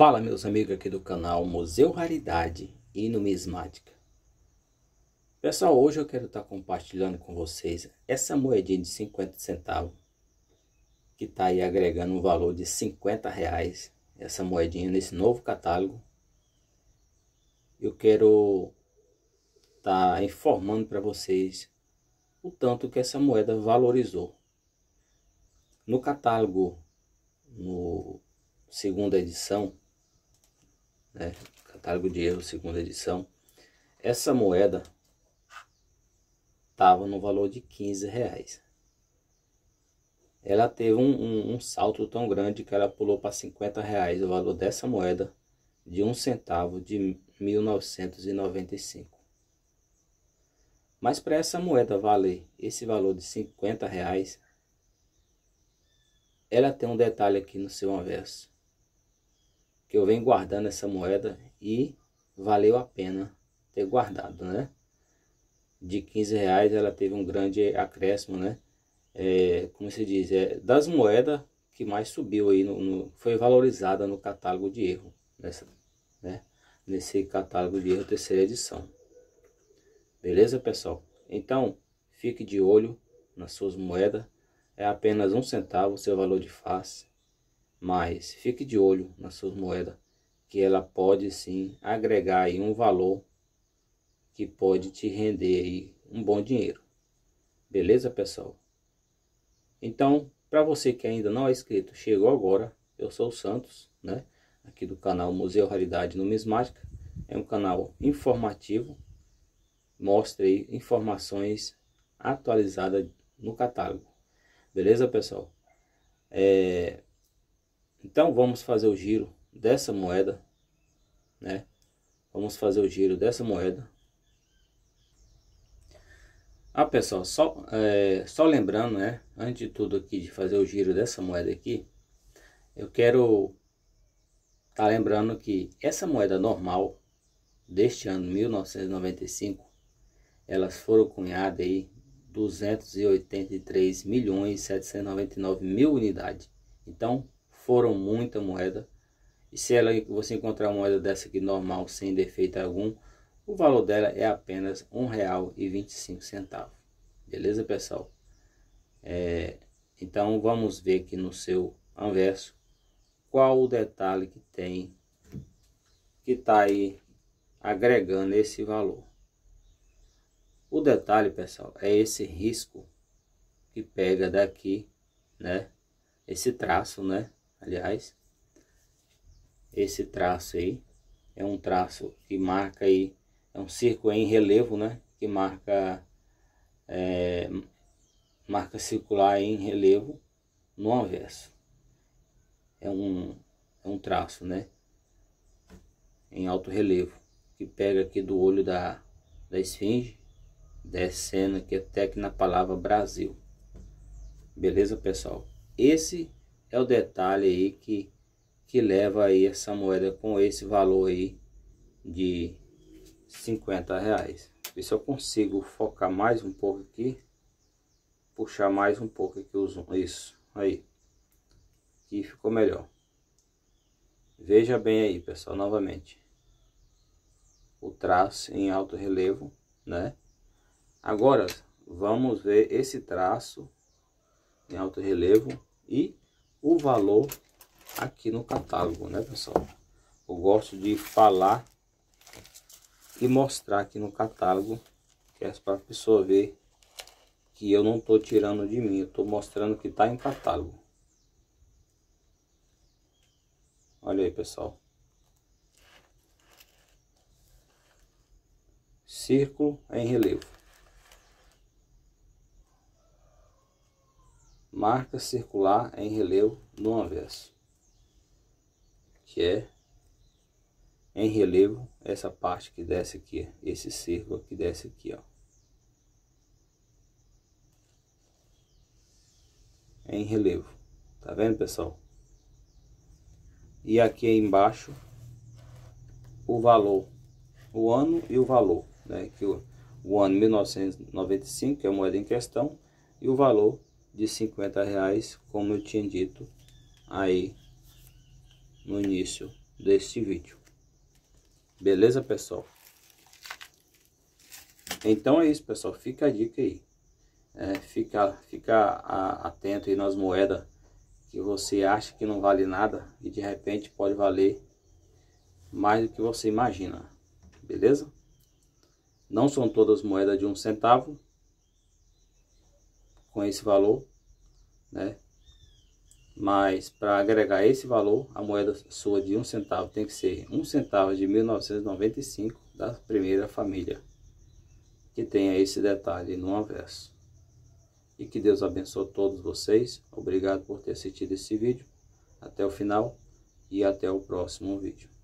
Fala meus amigos aqui do canal Museu Raridade e Numismática Pessoal, hoje eu quero estar compartilhando com vocês essa moedinha de 50 centavos Que está aí agregando um valor de 50 reais Essa moedinha nesse novo catálogo Eu quero estar tá informando para vocês o tanto que essa moeda valorizou No catálogo, no segunda edição, né? Catálogo de erro, segunda edição. Essa moeda estava no valor de 15 reais. Ela teve um, um, um salto tão grande que ela pulou para 50 reais o valor dessa moeda de um centavo de 1995. Mas para essa moeda valer esse valor de 50 reais, ela tem um detalhe aqui no seu anverso que eu venho guardando essa moeda e valeu a pena ter guardado, né? De 15 reais ela teve um grande acréscimo, né? É, como se diz, é das moedas que mais subiu aí, no, no, foi valorizada no catálogo de erro, nessa, né? Nesse catálogo de erro terceira edição. Beleza, pessoal? Então, fique de olho nas suas moedas. É apenas um centavo seu valor de face mas fique de olho na sua moeda, que ela pode sim agregar aí um valor que pode te render aí um bom dinheiro. Beleza, pessoal? Então, para você que ainda não é inscrito, chegou agora, eu sou o Santos, né? Aqui do canal Museu Raridade Numismática. É um canal informativo, mostra aí informações atualizadas no catálogo. Beleza, pessoal? É, então vamos fazer o giro dessa moeda, né? Vamos fazer o giro dessa moeda. Ah, pessoal, só, é, só lembrando, né? Antes de tudo aqui, de fazer o giro dessa moeda aqui, eu quero tá lembrando que essa moeda normal deste ano 1995, elas foram cunhadas aí 283 milhões 799 mil unidades. Então, foram muita moeda. E se ela, você encontrar uma moeda dessa aqui normal, sem defeito algum, o valor dela é apenas um real e cinco centavos Beleza, pessoal? É, então vamos ver aqui no seu anverso qual o detalhe que tem que está aí agregando esse valor. O detalhe, pessoal, é esse risco que pega daqui, né? Esse traço, né? aliás. Esse traço aí é um traço que marca aí, é um círculo em relevo, né? Que marca, é, marca circular em relevo no avesso. É um, é um traço, né? Em alto relevo, que pega aqui do olho da, da esfinge, descendo aqui até aqui na palavra Brasil. Beleza, pessoal? Esse é o detalhe aí que, que leva aí essa moeda com esse valor aí de 50 reais. Ver se eu consigo focar mais um pouco aqui. Puxar mais um pouco aqui o zoom. Isso, aí. e ficou melhor. Veja bem aí, pessoal, novamente. O traço em alto relevo, né? Agora, vamos ver esse traço em alto relevo e o valor aqui no catálogo, né, pessoal? Eu gosto de falar e mostrar aqui no catálogo, que é para a pessoa ver que eu não estou tirando de mim, eu estou mostrando que está em catálogo. Olha aí, pessoal. Círculo em relevo. marca circular em relevo no anverso, que é em relevo essa parte que desce aqui, esse cerco que desce aqui, ó. Em relevo, tá vendo pessoal? E aqui embaixo o valor, o ano e o valor, né? Que o, o ano 1995, que é a moeda em questão, e o valor de 50 reais, como eu tinha dito aí no início deste vídeo. Beleza, pessoal? Então é isso, pessoal. Fica a dica aí. É, fica fica a, atento aí nas moedas que você acha que não vale nada e de repente pode valer mais do que você imagina. Beleza? Não são todas moedas de um centavo, com esse valor, né? Mas para agregar esse valor, a moeda sua de um centavo tem que ser um centavo de 1995 da primeira família, que tenha esse detalhe no anverso. E que Deus abençoe todos vocês. Obrigado por ter assistido esse vídeo até o final e até o próximo vídeo.